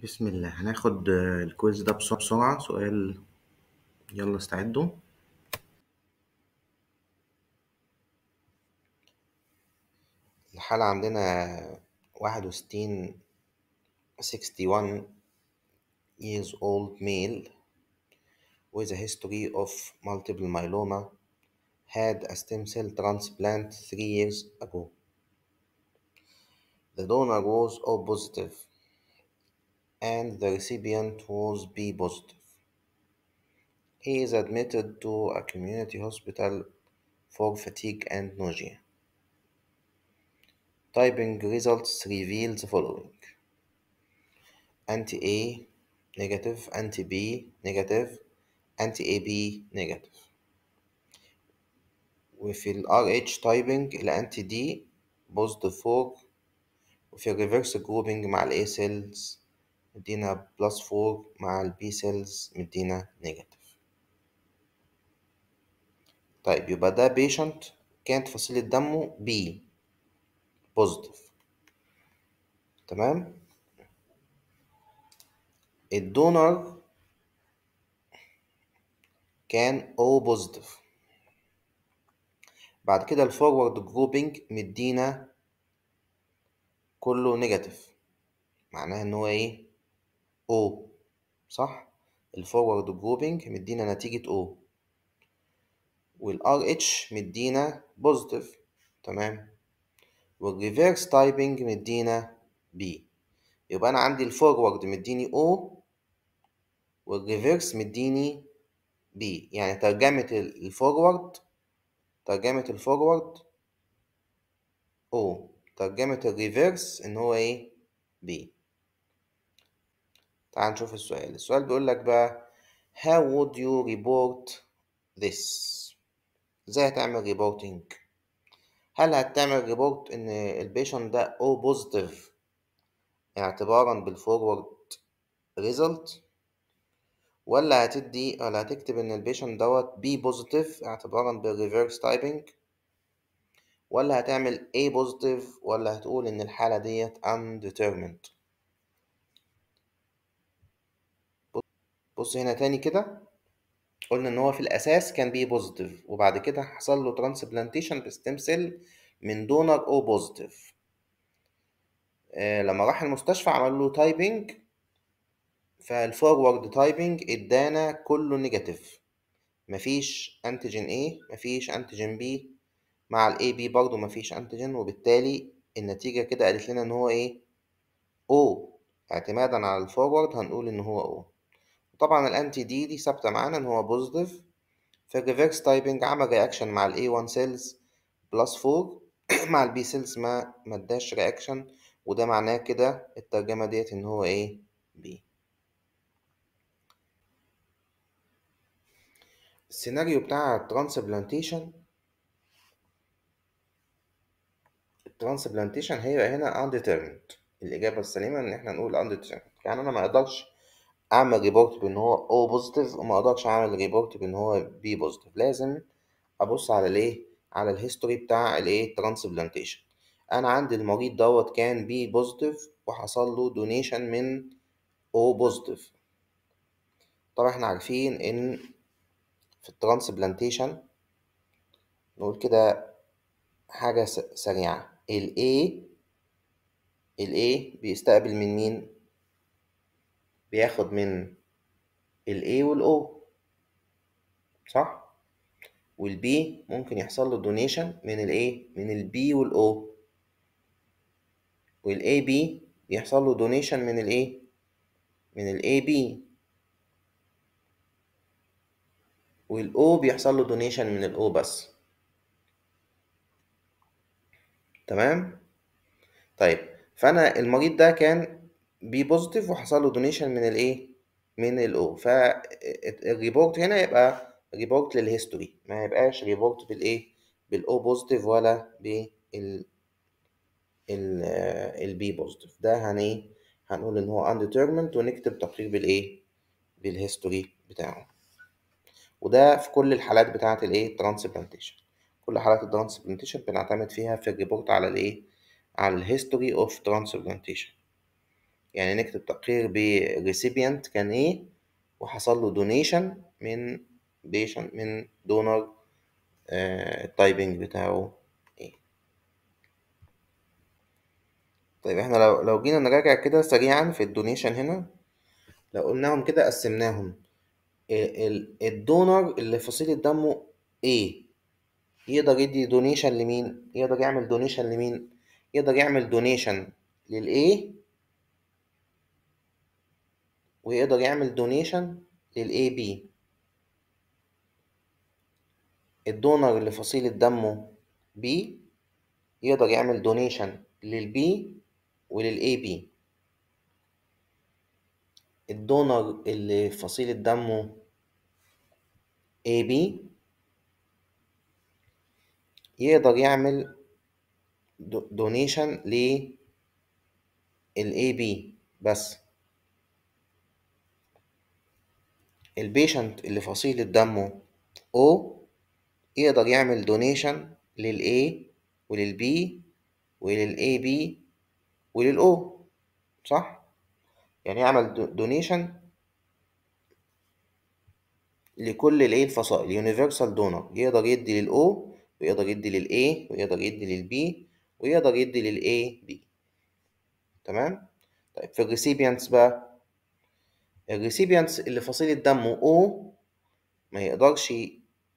بسم الله هناخد الكويز ده بسرعة سؤال يلا استعدوا الحالة عندنا واحد وستين 61 years old male with a history of multiple myeloma had a stem cell transplant three years ago. The donor was O positive. and the recipient was B positive. He is admitted to a community hospital for fatigue and nausea. Typing results reveal the following anti A negative, anti B negative, anti AB negative. وفي ال RH typing anti D بوزيتيف 4 وفي الريفرس جروبنج مع الاي سيلز مدينا بلس فور مع البي سيلز مدينا نيجاتيف طيب يبقى ده بيشنت كانت فصيلة دمه بي بوزيتيف تمام الدونر كان او بوزيتيف بعد كده الفورورد جروبينج مدينا كله نيجاتيف معناها ان هو ايه O صح الفورورد جروبنج مدينا نتيجة O والار اتش مدينا بوزيتيف تمام والريفيرس تايبنج مدينا B يبقى أنا عندي الفورورد مديني O والريفيرس مديني B يعني ترجمة الفورورد ترجمة الفورورد O ترجمة الريفيرس إن هو إيه B تعال نشوف السؤال السؤال بيقول لك بقى how would you report this ازاي هتعمل reporting هل هتعمل ريبورت ان البيشن ده او بوزيتيف اعتبارا بالفورورد ريزلت ولا هتدي ولا هتكتب ان البيشن دوت بي بوزيتيف اعتبارا بالريفيرس تايبنج ولا هتعمل A بوزيتيف ولا هتقول ان الحالة ديت undetermined بص هنا تاني كده قلنا ان هو في الاساس كان بي بوزيتيف وبعد كده حصل له ترانسبلانتيشن بستيم سيل من دونر او بوزيتيف آه لما راح المستشفى عمل له تايبنج فالفورورد تايبنج ادانا كله نيجاتيف مفيش انتيجين A مفيش انتيجين B مع ال AB برضه مفيش انتيجين وبالتالي النتيجة كده قالت لنا ان هو ايه O اعتمادا على الفورورد هنقول ان هو O طبعا الانتي دي دي ثابتة معانا ان هو بوزيتيف فالريفيرس تايبنج عمل رياكشن مع الاي 1 سيلز بلس 4 مع البي سيلز ما اداش رياكشن وده معناه كده الترجمة ديت ان هو ايه بي السيناريو بتاع الترانسبلانتيشن الترانسبلانتيشن هيبقى هنا undetermined الإجابة السليمة إن إحنا نقول undetermined يعني أنا ما أقدرش اعمل ريبورت بان هو او بوزيتيف وما اقدرش اعمل ريبورت بان هو بي بوزيتيف لازم ابص على الايه على الهيستوري بتاع الايه ترانسبلانتيشن انا عندي المريض دوت كان بي بوزيتيف وحصل له دونيشن من او بوزيتيف طبعا احنا عارفين ان في الترانسبلانتيشن نقول كده حاجة سريعة الاي A A بيستقبل من مين؟ بياخد من ال A وال O صح؟ وال B ممكن يحصل له دونيشن من ال A من ال B وال O وال AB بيحصل له دونيشن من ال A من ال AB وال O بيحصل له دونيشن من ال O بس تمام؟ طيب فأنا المريض ده كان بي بوزيتيف وحصل له دونيشن من الايه من الاو فالريبورت هنا يبقى ريبورت للهيستوري ما يبقاش ريبورت بالايه بالاو بوزيتيف ولا بال البي بوزيتيف ده هن هنقول ان هو انديترمنت ونكتب تقرير بالايه بالهيستوري بتاعه وده في كل الحالات بتاعه الايه ترانسبلانتيشن كل حالات الترانسبلانتيشن بنعتمد فيها في الريبورت على الايه على الهيستوري اوف ترانسبلانتيشن يعني نكتب تقرير بالريسيبيانت كان ايه وحصل له دونيشن من ديشن من دونر التايبنج آه، بتاعه ايه طيب احنا لو لو جينا نراجع كده سريعا في الدونيشن هنا لو قلناهم كده قسمناهم الدونر اللي فصيلة دمه ايه يقدر يدي دونيشن لمين؟ يقدر يعمل دونيشن لمين؟ يقدر يعمل دونيشن للايه ويقدر يعمل دونيشن للاي بي الدونر اللي فصيلة دمه بي يقدر يعمل دونيشن للبي وللاي بي الدونر اللي فصيلة دمه اي بي يقدر يعمل دونيشن للاي بي بس البيشنت اللي فصيلة دمه O يقدر يعمل دونيشن للA وللB وللAB وللO صح؟ يعني يعمل دونيشن لكل الايه الفصائل يونيفرسال دونر يقدر يدي للاو ويقدر يدي للاي ويقدر يدي للبي ويقدر يدي للاي بي تمام طيب في Recipients بقى الريسيبينتس اللي فصيلة دمه O ما يقدرش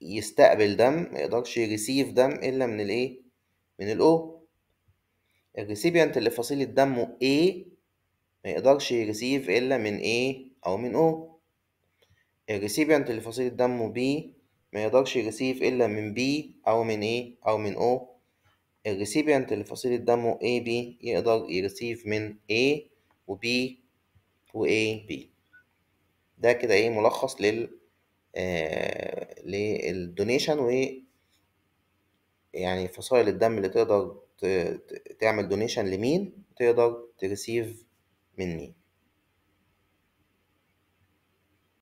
يستقبل دم ما يقدرش يريسيف دم إلا من الإيه؟ من الأو الريسيبينت اللي فصيلة دمه A ما يقدرش يريسيف إلا من A أو من O الريسيبينت اللي فصيلة دمه B ما يقدرش يريسيف إلا من B أو من A أو من O الريسيبينت اللي فصيلة دمه AB يقدر يريسيف من A و B و A, B. ده كده إيه ملخص لل آه، للدونيشن و يعني فصائل الدم اللي تقدر تعمل دونيشن لمين، وتقدر تريسيف من مين.